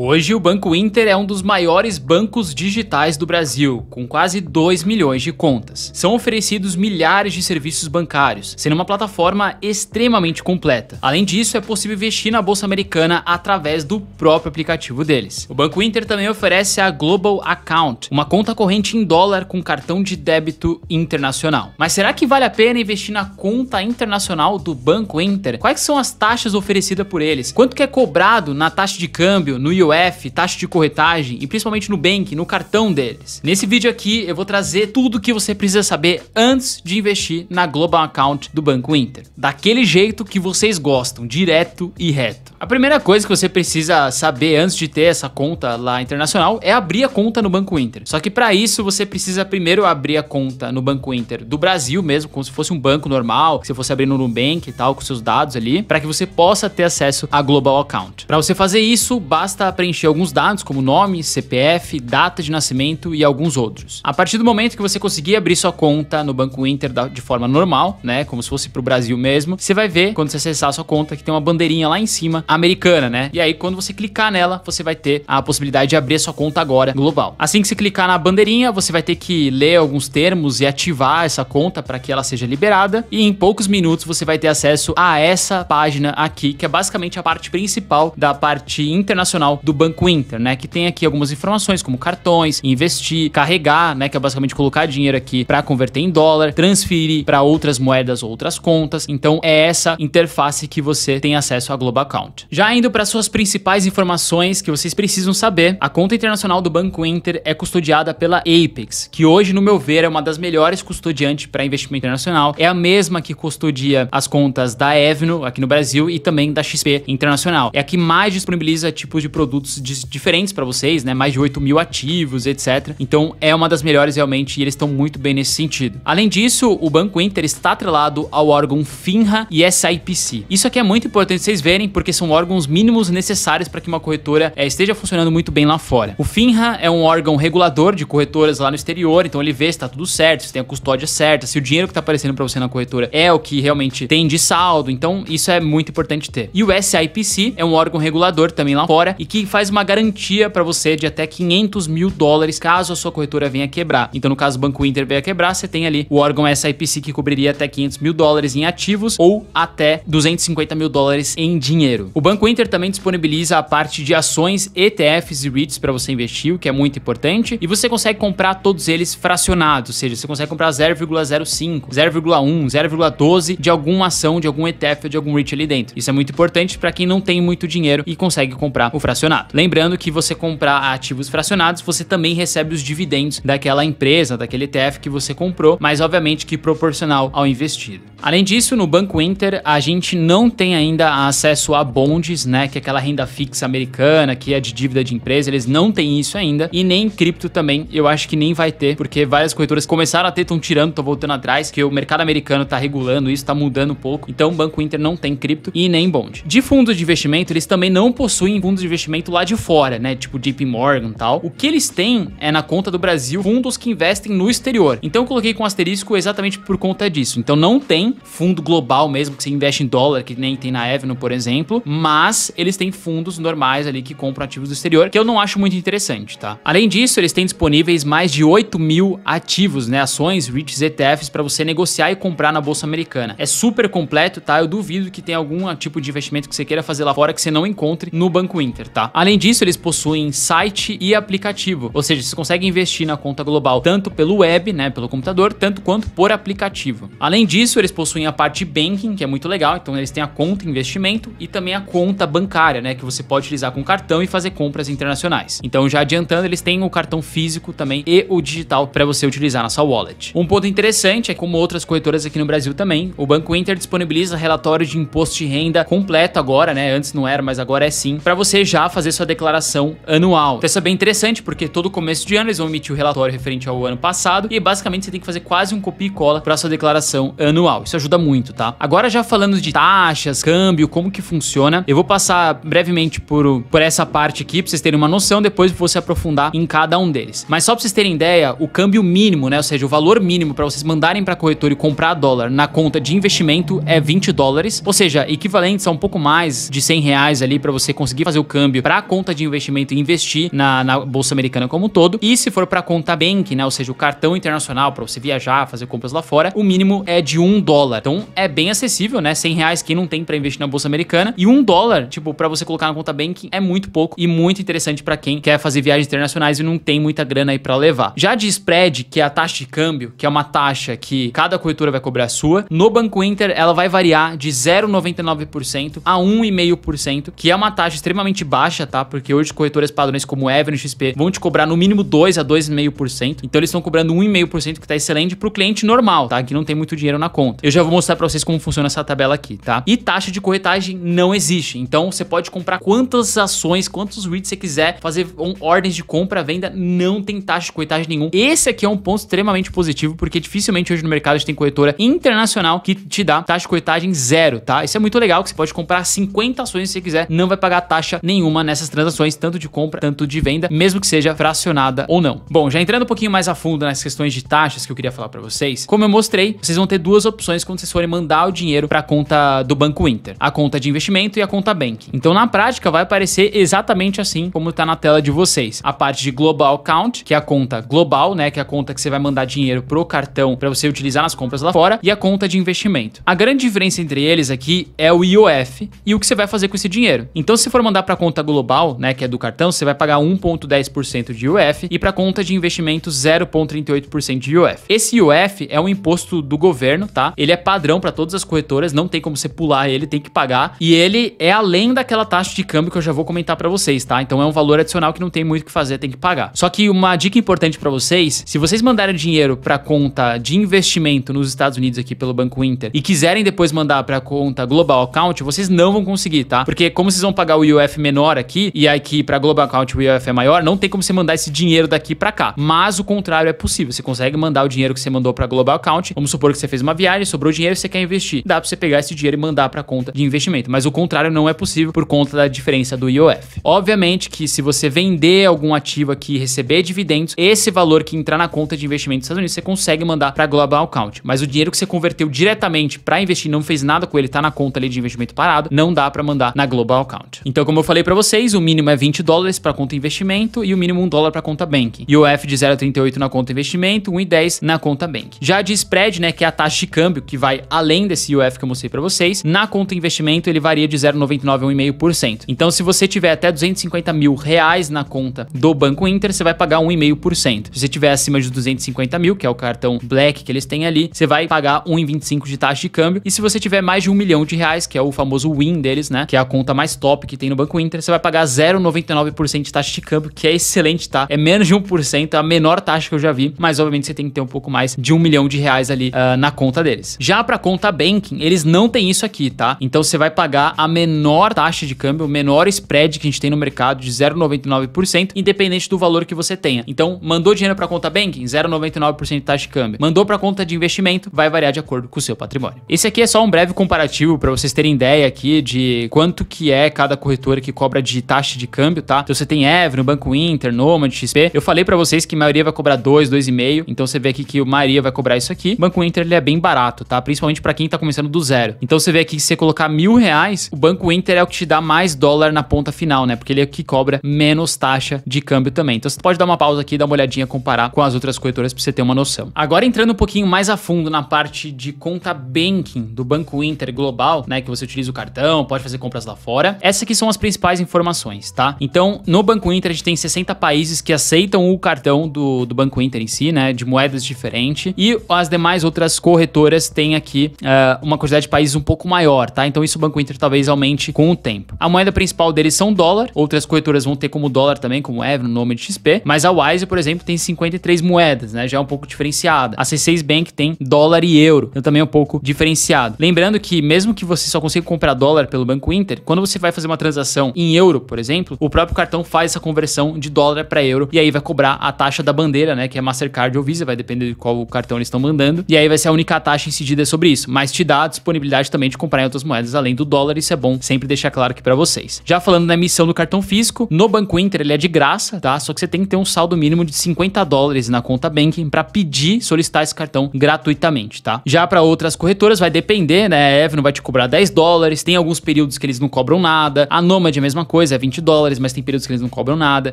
Hoje, o Banco Inter é um dos maiores bancos digitais do Brasil, com quase 2 milhões de contas. São oferecidos milhares de serviços bancários, sendo uma plataforma extremamente completa. Além disso, é possível investir na bolsa americana através do próprio aplicativo deles. O Banco Inter também oferece a Global Account, uma conta corrente em dólar com cartão de débito internacional. Mas será que vale a pena investir na conta internacional do Banco Inter? Quais são as taxas oferecidas por eles? Quanto que é cobrado na taxa de câmbio, no CPUF, taxa de corretagem e principalmente no Bank, no cartão deles. Nesse vídeo aqui eu vou trazer tudo o que você precisa saber antes de investir na Global Account do Banco Inter. Daquele jeito que vocês gostam, direto e reto. A primeira coisa que você precisa saber antes de ter essa conta lá internacional é abrir a conta no Banco Inter. Só que para isso você precisa primeiro abrir a conta no Banco Inter do Brasil mesmo, como se fosse um banco normal, se fosse abrir no Nubank e tal, com seus dados ali, para que você possa ter acesso à Global Account. Para você fazer isso, basta preencher alguns dados, como nome, CPF, data de nascimento e alguns outros. A partir do momento que você conseguir abrir sua conta no Banco Inter de forma normal, né, como se fosse para o Brasil mesmo, você vai ver quando você acessar a sua conta que tem uma bandeirinha lá em cima americana, né? E aí quando você clicar nela, você vai ter a possibilidade de abrir sua conta agora global. Assim que você clicar na bandeirinha, você vai ter que ler alguns termos e ativar essa conta para que ela seja liberada e em poucos minutos você vai ter acesso a essa página aqui, que é basicamente a parte principal da parte internacional do Banco Inter, né? Que tem aqui algumas informações como cartões, investir, carregar, né? Que é basicamente colocar dinheiro aqui para converter em dólar, transferir para outras moedas ou outras contas. Então é essa interface que você tem acesso à Global Account. Já indo para suas principais informações que vocês precisam saber, a conta internacional do Banco Inter é custodiada pela Apex, que hoje, no meu ver, é uma das melhores custodiantes para investimento internacional. É a mesma que custodia as contas da Evno aqui no Brasil e também da XP Internacional. É a que mais disponibiliza tipos de produtos produtos diferentes para vocês, né? Mais de 8 mil ativos, etc. Então é uma das melhores realmente e eles estão muito bem nesse sentido. Além disso, o Banco Inter está atrelado ao órgão FINRA e SIPC. Isso aqui é muito importante vocês verem, porque são órgãos mínimos necessários para que uma corretora é, esteja funcionando muito bem lá fora. O FINRA é um órgão regulador de corretoras lá no exterior, então ele vê se está tudo certo, se tem a custódia certa, se o dinheiro que está aparecendo para você na corretora é o que realmente tem de saldo. Então isso é muito importante ter. E o SIPC é um órgão regulador também lá fora e que que faz uma garantia para você de até 500 mil dólares caso a sua corretora venha quebrar. Então, no caso o Banco Inter venha quebrar, você tem ali o órgão SIPC que cobriria até 500 mil dólares em ativos ou até 250 mil dólares em dinheiro. O Banco Inter também disponibiliza a parte de ações, ETFs e REITs para você investir, o que é muito importante, e você consegue comprar todos eles fracionados, ou seja, você consegue comprar 0,05, 0,1, 0,12 de alguma ação, de algum ETF ou de algum REIT ali dentro. Isso é muito importante para quem não tem muito dinheiro e consegue comprar o fracionado fracionado. Lembrando que você comprar ativos fracionados, você também recebe os dividendos daquela empresa, daquele ETF que você comprou, mas obviamente que proporcional ao investido. Além disso, no Banco Inter, a gente não tem ainda acesso a bonds, né, que é aquela renda fixa americana, que é de dívida de empresa, eles não têm isso ainda, e nem cripto também, eu acho que nem vai ter, porque várias corretoras começaram a ter, estão tirando, estão voltando atrás, que o mercado americano está regulando isso, está mudando um pouco, então o Banco Inter não tem cripto e nem bond. De fundos de investimento, eles também não possuem fundos de investimento investimento lá de fora, né? Tipo JP Morgan e tal. O que eles têm é na conta do Brasil fundos que investem no exterior. Então eu coloquei com asterisco exatamente por conta disso. Então não tem fundo global mesmo que você investe em dólar, que nem tem na Evno, por exemplo, mas eles têm fundos normais ali que compram ativos do exterior, que eu não acho muito interessante, tá? Além disso, eles têm disponíveis mais de 8 mil ativos, né? Ações, REITs, ETFs para você negociar e comprar na bolsa americana. É super completo, tá? Eu duvido que tenha algum tipo de investimento que você queira fazer lá fora que você não encontre no Banco Inter, tá? Além disso, eles possuem site e aplicativo, ou seja, você consegue investir na conta global tanto pelo web, né, pelo computador, tanto quanto por aplicativo. Além disso, eles possuem a parte banking, que é muito legal, então eles têm a conta investimento e também a conta bancária, né, que você pode utilizar com cartão e fazer compras internacionais. Então, já adiantando, eles têm o cartão físico também e o digital para você utilizar na sua wallet. Um ponto interessante é como outras corretoras aqui no Brasil também, o Banco Inter disponibiliza relatório de imposto de renda completo agora, né? Antes não era, mas agora é sim, para você já fazer sua declaração anual. Então isso é bem interessante porque todo começo de ano eles vão emitir o relatório referente ao ano passado e basicamente você tem que fazer quase um copia e cola para sua declaração anual. Isso ajuda muito, tá? Agora já falando de taxas, câmbio, como que funciona, eu vou passar brevemente por, por essa parte aqui para vocês terem uma noção, depois vou se aprofundar em cada um deles. Mas só para vocês terem ideia, o câmbio mínimo, né, ou seja, o valor mínimo para vocês mandarem para corretora e comprar dólar na conta de investimento é 20 dólares, ou seja, equivalente a um pouco mais de 100 reais ali para você conseguir fazer o câmbio quebrar a conta de investimento e investir na, na bolsa americana como um todo. E se for para conta bank, né, ou seja, o cartão internacional para você viajar, fazer compras lá fora, o mínimo é de um dólar. Então é bem acessível, né? 100 reais quem não tem para investir na bolsa americana e um dólar, tipo, para você colocar na conta bank é muito pouco e muito interessante para quem quer fazer viagens internacionais e não tem muita grana aí para levar. Já de spread, que é a taxa de câmbio, que é uma taxa que cada corretora vai cobrar a sua, no Banco Inter ela vai variar de 0,99% a 1,5%, que é uma taxa extremamente baixa taxa, tá? Porque hoje corretoras padrões como Avenue XP vão te cobrar no mínimo 2 a 2,5%. Então eles estão cobrando 1,5%, que tá excelente pro cliente normal, tá? Que não tem muito dinheiro na conta. Eu já vou mostrar para vocês como funciona essa tabela aqui, tá? E taxa de corretagem não existe. Então você pode comprar quantas ações, quantos REITs você quiser, fazer ordens de compra, venda, não tem taxa de corretagem nenhum. Esse aqui é um ponto extremamente positivo, porque dificilmente hoje no mercado a gente tem corretora internacional que te dá taxa de corretagem zero, tá? Isso é muito legal, que você pode comprar 50 ações se você quiser, não vai pagar taxa nenhuma nessas transações, tanto de compra, tanto de venda, mesmo que seja fracionada ou não. Bom, já entrando um pouquinho mais a fundo nas questões de taxas que eu queria falar para vocês, como eu mostrei, vocês vão ter duas opções quando vocês forem mandar o dinheiro para a conta do Banco Inter, a conta de investimento e a conta bank. Então, na prática, vai aparecer exatamente assim como está na tela de vocês. A parte de Global Account, que é a conta global, né, que é a conta que você vai mandar dinheiro pro cartão para você utilizar nas compras lá fora, e a conta de investimento. A grande diferença entre eles aqui é o IOF e o que você vai fazer com esse dinheiro. Então, se for mandar para a conta global, né, que é do cartão, você vai pagar 1.10% de IOF e para conta de investimento 0.38% de IOF. Esse IOF é um imposto do governo, tá? Ele é padrão para todas as corretoras, não tem como você pular ele, tem que pagar e ele é além daquela taxa de câmbio que eu já vou comentar para vocês, tá? Então é um valor adicional que não tem muito o que fazer, tem que pagar. Só que uma dica importante para vocês, se vocês mandarem dinheiro para conta de investimento nos Estados Unidos aqui pelo Banco Inter e quiserem depois mandar para conta Global Account, vocês não vão conseguir, tá? Porque como vocês vão pagar o IOF menor aqui e aqui para Global Account o IOF é maior, não tem como você mandar esse dinheiro daqui para cá. Mas o contrário é possível. Você consegue mandar o dinheiro que você mandou para Global Account. Vamos supor que você fez uma viagem, sobrou dinheiro e você quer investir. Dá para você pegar esse dinheiro e mandar para conta de investimento. Mas o contrário não é possível por conta da diferença do IOF. Obviamente que se você vender algum ativo aqui e receber dividendos, esse valor que entrar na conta de investimento dos Estados Unidos, você consegue mandar para Global Account. Mas o dinheiro que você converteu diretamente para investir, não fez nada com ele, tá na conta ali de investimento parado, não dá para mandar na Global Account. Então, como eu falei para você, vocês, o mínimo é 20 dólares para conta investimento e o mínimo 1 dólar para conta bank. E o F de 0,38 na conta investimento, 1,10 na conta bank. Já de spread, né, que é a taxa de câmbio que vai além desse UF que eu mostrei para vocês, na conta investimento ele varia de 0,99 a 1,5%. Então, se você tiver até 250 mil reais na conta do Banco Inter, você vai pagar 1,5%. Se você tiver acima de 250 mil, que é o cartão Black que eles têm ali, você vai pagar 1,25 de taxa de câmbio. E se você tiver mais de um milhão de reais, que é o famoso Win deles, né, que é a conta mais top que tem no Banco Inter, você vai vai pagar 0,99% de taxa de câmbio, que é excelente, tá? É menos de 1%, é a menor taxa que eu já vi, mas obviamente você tem que ter um pouco mais de um milhão de reais ali uh, na conta deles. Já para conta banking, eles não têm isso aqui, tá? Então você vai pagar a menor taxa de câmbio, o menor spread que a gente tem no mercado de 0,99%, independente do valor que você tenha. Então, mandou dinheiro para conta banking, 0,99% de taxa de câmbio. Mandou para conta de investimento, vai variar de acordo com o seu patrimônio. Esse aqui é só um breve comparativo para vocês terem ideia aqui de quanto que é cada corretora que cobra de taxa de câmbio, tá? Então você tem Evro, Banco Inter, Nomad, XP. Eu falei para vocês que a maioria vai cobrar 2, 2,5. Então você vê aqui que a maioria vai cobrar isso aqui. Banco Inter ele é bem barato, tá? Principalmente para quem tá começando do zero. Então você vê aqui que se você colocar mil reais, o Banco Inter é o que te dá mais dólar na ponta final, né? Porque ele é o que cobra menos taxa de câmbio também. Então você pode dar uma pausa aqui, dar uma olhadinha, comparar com as outras corretoras para você ter uma noção. Agora entrando um pouquinho mais a fundo na parte de conta banking do Banco Inter Global, né? Que você utiliza o cartão, pode fazer compras lá fora. Essas aqui são as principais informações informações, tá? Então, no Banco Inter, a gente tem 60 países que aceitam o cartão do, do Banco Inter em si, né? De moedas diferentes. E as demais outras corretoras têm aqui uh, uma quantidade de países um pouco maior, tá? Então, isso o Banco Inter talvez aumente com o tempo. A moeda principal deles são dólar. Outras corretoras vão ter como dólar também, como Evro, no nome de XP. Mas a Wise, por exemplo, tem 53 moedas, né? Já é um pouco diferenciada. A C6 Bank tem dólar e euro. Então, também é um pouco diferenciado. Lembrando que, mesmo que você só consiga comprar dólar pelo Banco Inter, quando você vai fazer uma transação em euro, euro, por exemplo, o próprio cartão faz essa conversão de dólar para euro e aí vai cobrar a taxa da bandeira, né, que é Mastercard ou Visa, vai depender de qual cartão eles estão mandando, e aí vai ser a única taxa incidida sobre isso, mas te dá a disponibilidade também de comprar em outras moedas além do dólar, isso é bom sempre deixar claro aqui para vocês. Já falando na emissão do cartão físico, no Banco Inter ele é de graça, tá? Só que você tem que ter um saldo mínimo de 50 dólares na conta banking para pedir, solicitar esse cartão gratuitamente, tá? Já para outras corretoras vai depender, né? A não vai te cobrar 10 dólares, tem alguns períodos que eles não cobram nada, a Nomad é a mesma coisa, é 20 dólares, mas tem períodos que eles não cobram nada.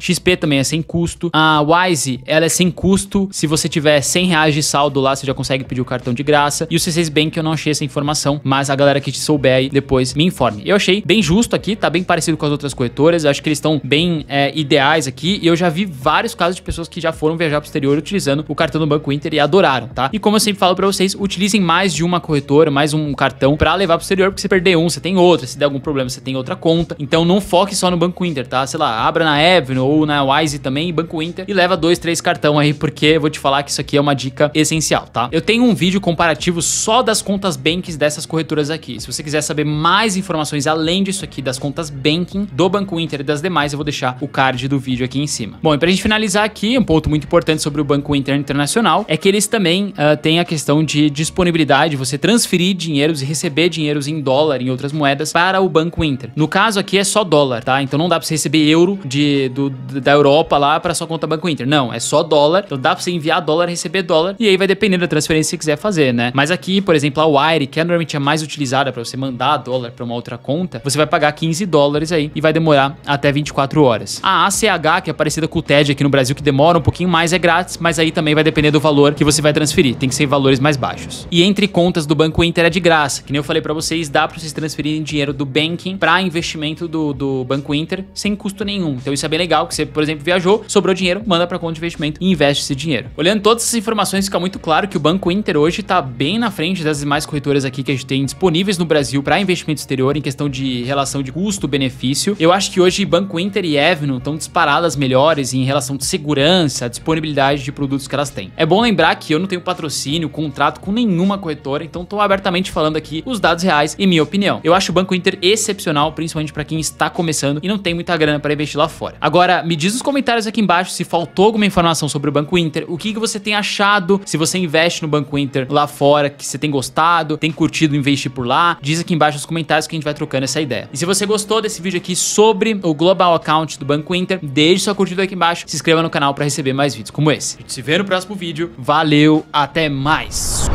XP também é sem custo. A Wise, ela é sem custo. Se você tiver 100 reais de saldo lá, você já consegue pedir o cartão de graça. E o C6 Bank eu não achei essa informação, mas a galera que te souber aí depois me informe. Eu achei bem justo aqui, tá bem parecido com as outras corretoras. acho que eles estão bem é, ideais aqui. E eu já vi vários casos de pessoas que já foram viajar pro exterior utilizando o cartão do Banco Inter e adoraram, tá? E como eu sempre falo para vocês, utilizem mais de uma corretora, mais um cartão para levar pro exterior, porque se perder um, você tem outra. Se der algum problema, você tem outra conta. Então não foca coloque só no Banco Inter, tá? Sei lá, abra na Avenue ou na Wise também, Banco Inter, e leva dois, três cartão aí, porque vou te falar que isso aqui é uma dica essencial, tá? Eu tenho um vídeo comparativo só das contas banks dessas corretoras aqui. Se você quiser saber mais informações além disso aqui, das contas banking do Banco Inter e das demais, eu vou deixar o card do vídeo aqui em cima. Bom, e pra gente finalizar aqui, um ponto muito importante sobre o Banco Inter Internacional é que eles também uh, têm a questão de disponibilidade, você transferir dinheiros e receber dinheiros em dólar, em outras moedas, para o Banco Inter. No caso aqui é só dólar dólar, tá? Então não dá pra você receber euro de, do, da Europa lá pra sua conta Banco Inter. Não, é só dólar. Então dá pra você enviar dólar, receber dólar. E aí vai depender da transferência que você quiser fazer, né? Mas aqui, por exemplo, a Wire, que é normalmente a mais utilizada pra você mandar dólar pra uma outra conta, você vai pagar 15 dólares aí e vai demorar até 24 horas. A ACH, que é parecida com o TED aqui no Brasil, que demora um pouquinho mais, é grátis, mas aí também vai depender do valor que você vai transferir. Tem que ser valores mais baixos. E entre contas do Banco Inter é de graça. Que nem eu falei pra vocês, dá pra vocês transferirem dinheiro do banking pra investimento do, do Banco Inter sem custo nenhum. Então isso é bem legal, que você, por exemplo, viajou, sobrou dinheiro, manda para conta de investimento e investe esse dinheiro. Olhando todas essas informações, fica muito claro que o Banco Inter hoje está bem na frente das demais corretoras aqui que a gente tem disponíveis no Brasil para investimento exterior em questão de relação de custo-benefício. Eu acho que hoje Banco Inter e Evno estão disparadas melhores em relação de segurança, disponibilidade de produtos que elas têm. É bom lembrar que eu não tenho patrocínio, contrato com nenhuma corretora, então estou abertamente falando aqui os dados reais e minha opinião. Eu acho o Banco Inter excepcional, principalmente para quem está começando começando e não tem muita grana para investir lá fora. Agora, me diz nos comentários aqui embaixo se faltou alguma informação sobre o Banco Inter, o que, que você tem achado, se você investe no Banco Inter lá fora, que você tem gostado, tem curtido investir por lá, diz aqui embaixo nos comentários que a gente vai trocando essa ideia. E se você gostou desse vídeo aqui sobre o Global Account do Banco Inter, deixe sua curtida aqui embaixo, se inscreva no canal para receber mais vídeos como esse. A gente se vê no próximo vídeo, valeu, até mais!